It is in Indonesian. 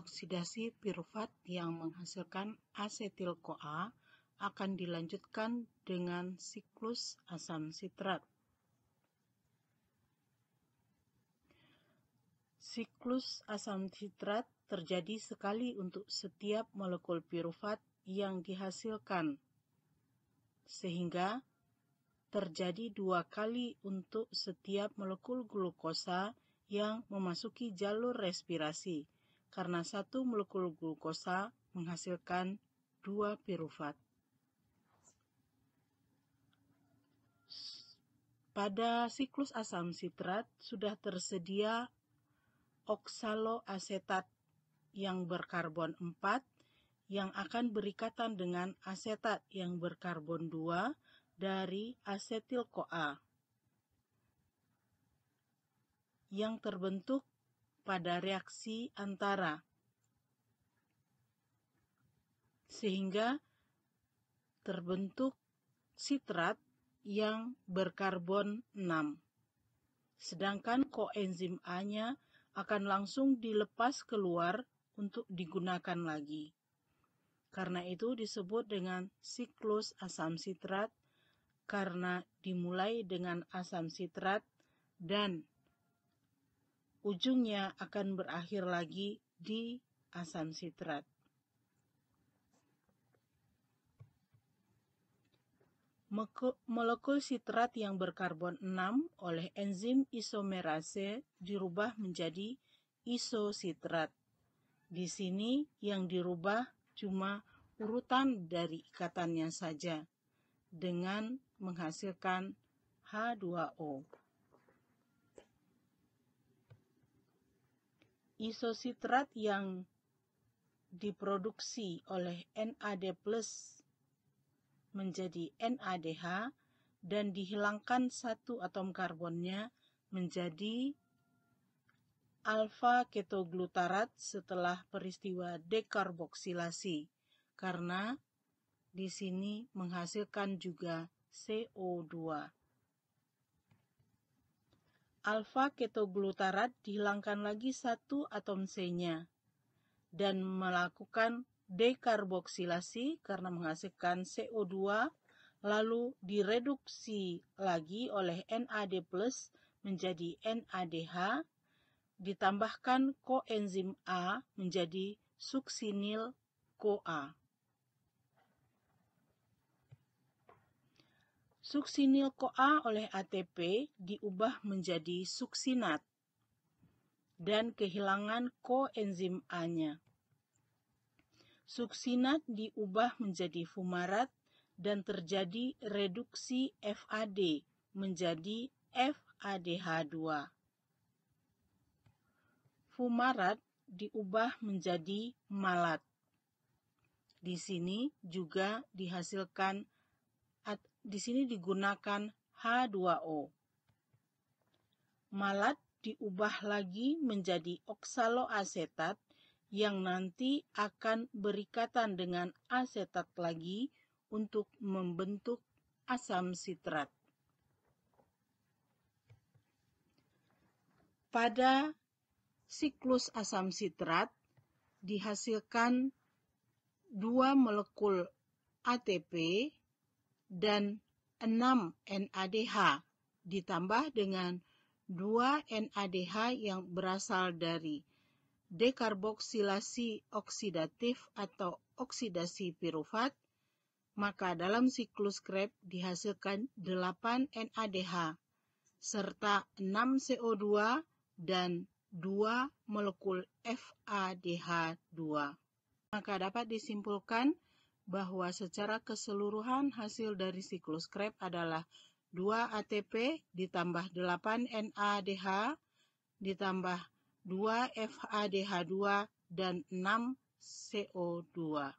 oksidasi pirufat yang menghasilkan asetil-CoA akan dilanjutkan dengan siklus asam sitrat. Siklus asam sitrat terjadi sekali untuk setiap molekul pirufat yang dihasilkan, sehingga terjadi dua kali untuk setiap molekul glukosa yang memasuki jalur respirasi karena satu molekul glukosa menghasilkan dua piruvat. Pada siklus asam sitrat sudah tersedia oksaloasetat yang berkarbon 4 yang akan berikatan dengan asetat yang berkarbon 2 dari asetil-CoA yang terbentuk pada reaksi antara. Sehingga terbentuk sitrat yang berkarbon 6. Sedangkan koenzim A-nya akan langsung dilepas keluar untuk digunakan lagi. Karena itu disebut dengan siklus asam sitrat karena dimulai dengan asam sitrat dan ujungnya akan berakhir lagi di asam sitrat. Molekul sitrat yang berkarbon 6 oleh enzim isomerase dirubah menjadi isositrat. Di sini yang dirubah cuma urutan dari ikatannya saja dengan menghasilkan H2O. isositrat yang diproduksi oleh NAD+ menjadi NADH dan dihilangkan satu atom karbonnya menjadi alfa ketoglutarat setelah peristiwa dekarboksilasi karena di sini menghasilkan juga CO2 alfa-ketoglutarat dihilangkan lagi satu atom C-nya dan melakukan dekarboksilasi karena menghasilkan CO2 lalu direduksi lagi oleh NAD+ menjadi NADH ditambahkan koenzim A menjadi suksinil CoA. suksinil CoA oleh ATP diubah menjadi suksinat dan kehilangan koenzim A-nya. Suksinat diubah menjadi fumarat dan terjadi reduksi FAD menjadi FADH2. Fumarat diubah menjadi malat. Di sini juga dihasilkan di sini digunakan H2O. Malat diubah lagi menjadi oksaloasetat yang nanti akan berikatan dengan asetat lagi untuk membentuk asam sitrat. Pada siklus asam sitrat dihasilkan dua molekul ATP dan 6 NADH ditambah dengan 2 NADH yang berasal dari dekarboksilasi oksidatif atau oksidasi pirufat, maka dalam siklus Krebs dihasilkan 8 NADH serta 6 CO2 dan 2 molekul FADH2. Maka dapat disimpulkan bahwa secara keseluruhan hasil dari siklus Krebs adalah 2 ATP ditambah 8 NADH ditambah 2 FADH2 dan 6 CO2.